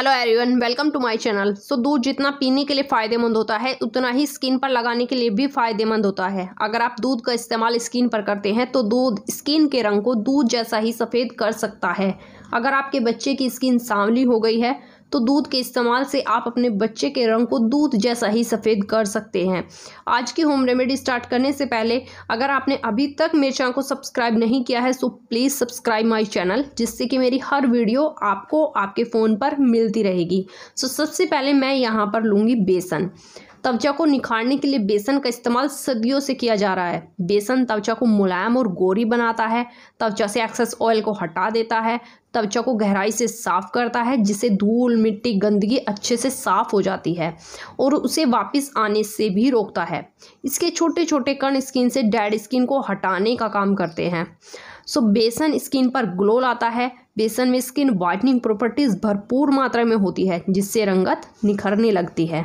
hello everyone welcome to my channel so दूध जितना पीने के लिए फ़ायदेमंद होता है उतना ही स्किन पर लगाने के लिए भी फ़ायदेमंद होता है अगर आप दूध का इस्तेमाल स्किन पर करते हैं तो दूध स्किन के रंग को दूध जैसा ही सफ़ेद कर सकता है अगर आपके बच्चे की स्किन सांवली हो गई है तो दूध के इस्तेमाल से आप अपने बच्चे के रंग को दूध जैसा ही सफ़ेद कर सकते हैं आज की होम रेमेडी स्टार्ट करने से पहले अगर आपने अभी तक मेरे चैनल को सब्सक्राइब नहीं किया है सो तो प्लीज़ सब्सक्राइब माई चैनल जिससे कि मेरी हर वीडियो आपको आपके फ़ोन पर मिलती रहेगी सो सबसे पहले मैं यहाँ पर लूँगी बेसन त्वचा को निखारने के लिए बेसन का इस्तेमाल सदियों से किया जा रहा है बेसन त्वचा को मुलायम और गोरी बनाता है त्वचा से एक्सेस ऑयल को हटा देता है त्वचा को गहराई से साफ करता है जिससे धूल मिट्टी गंदगी अच्छे से साफ हो जाती है और उसे वापस आने से भी रोकता है इसके छोटे छोटे कण स्किन से डेड स्किन को हटाने का काम करते हैं सो बेसन स्किन पर ग्लो लाता है बेसन में स्किन वाइटनिंग प्रॉपर्टीज़ भरपूर मात्रा में होती है जिससे रंगत निखरने लगती है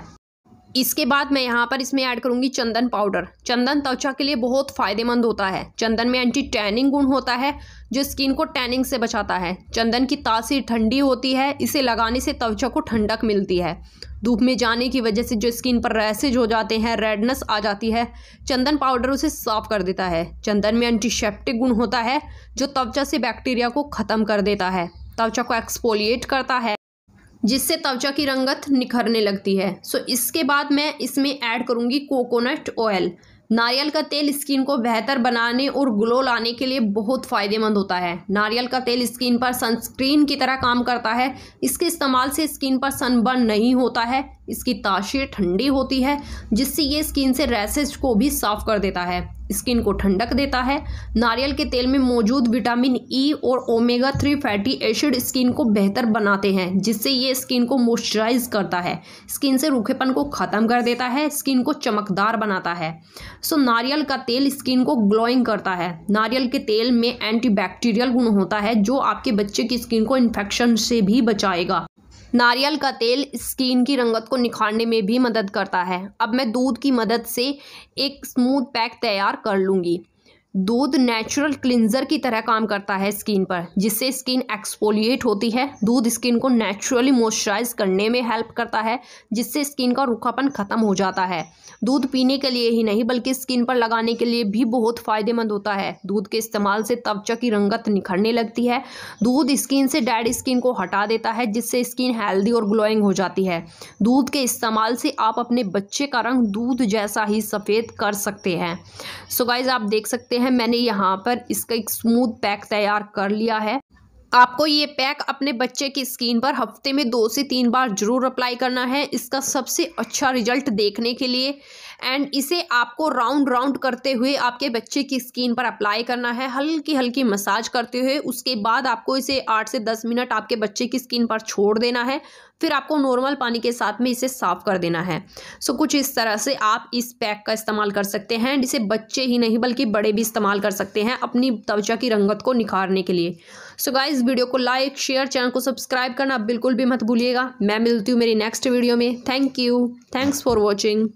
इसके बाद मैं यहाँ पर इसमें ऐड करूँगी चंदन पाउडर चंदन त्वचा के लिए बहुत फ़ायदेमंद होता है चंदन में एंटी टैनिंग गुण होता है जो स्किन को टैनिंग से बचाता है चंदन की तासीर ठंडी होती है इसे लगाने से त्वचा को ठंडक मिलती है धूप में जाने की वजह से जो स्किन पर रैसेज हो जाते हैं रेडनेस आ जाती है चंदन पाउडर उसे साफ कर देता है चंदन में एंटीसेप्टिक गुण होता है जो त्वचा से बैक्टीरिया को ख़त्म कर देता है त्वचा को एक्सपोलिएट करता है जिससे त्वचा की रंगत निखरने लगती है सो इसके बाद मैं इसमें ऐड करूँगी कोकोनट ऑयल नारियल का तेल स्किन को बेहतर बनाने और ग्लो लाने के लिए बहुत फ़ायदेमंद होता है नारियल का तेल स्किन पर सनस्क्रीन की तरह काम करता है इसके इस्तेमाल से स्किन पर सनबर्न नहीं होता है इसकी ताशीर ठंडी होती है जिससे ये स्किन से रैसेज को भी साफ कर देता है स्किन को ठंडक देता है नारियल के तेल में मौजूद विटामिन ई e और omega three fatty acid skin को बेहतर बनाते हैं जिससे ये स्किन को मॉइस्चराइज करता है स्किन से रूखेपन को ख़त्म कर देता है स्किन को चमकदार बनाता है सो नारियल का तेल स्किन को ग्लोइंग करता है नारियल के तेल में एंटीबैक्टीरियल गुण होता है जो आपके बच्चे की स्किन को इन्फेक्शन से भी बचाएगा नारियल का तेल स्किन की रंगत को निखारने में भी मदद करता है अब मैं दूध की मदद से एक स्मूथ पैक तैयार कर लूँगी दूध नेचुरल क्लिनजर की तरह काम करता है स्किन पर जिससे स्किन एक्सपोलिएट होती है दूध स्किन को नेचुरली मॉइस्चराइज करने में हेल्प करता है जिससे स्किन का रुखापन खत्म हो जाता है दूध पीने के लिए ही नहीं बल्कि स्किन पर लगाने के लिए भी बहुत फ़ायदेमंद होता है दूध के इस्तेमाल से तवचा की रंगत निखरने लगती है दूध स्किन से डेड स्किन को हटा देता है जिससे स्किन हेल्दी और ग्लोइंग हो जाती है दूध के इस्तेमाल से आप अपने बच्चे का रंग दूध जैसा ही सफ़ेद कर सकते हैं सो गाइज आप देख सकते हैं हैं मैंने यहाँ पर इसका एक स्मूथ पैक तैयार कर लिया है आपको ये पैक अपने बच्चे की स्किन पर हफ्ते में दो से तीन बार जरूर अप्लाई करना है इसका सबसे अच्छा रिजल्ट देखने के लिए एंड इसे आपको राउंड राउंड करते हुए आपके बच्चे की स्किन पर अप्लाई करना है हल्की हल्की मसाज करते हुए उसके बाद आपको इसे आठ से दस मिनट आपके बच्चे की स्किन पर छोड़ देना है फिर आपको नॉर्मल पानी के साथ में इसे साफ कर देना है सो so, कुछ इस तरह से आप इस पैक का इस्तेमाल कर सकते हैं एंड इसे बच्चे ही नहीं बल्कि बड़े भी इस्तेमाल कर सकते हैं अपनी त्वचा की रंगत को निखारने के लिए सो so, गाइज वीडियो को लाइक शेयर चैनल को सब्सक्राइब करना बिल्कुल भी मत भूलिएगा मैं मिलती हूँ मेरी नेक्स्ट वीडियो में thank you thanks for watching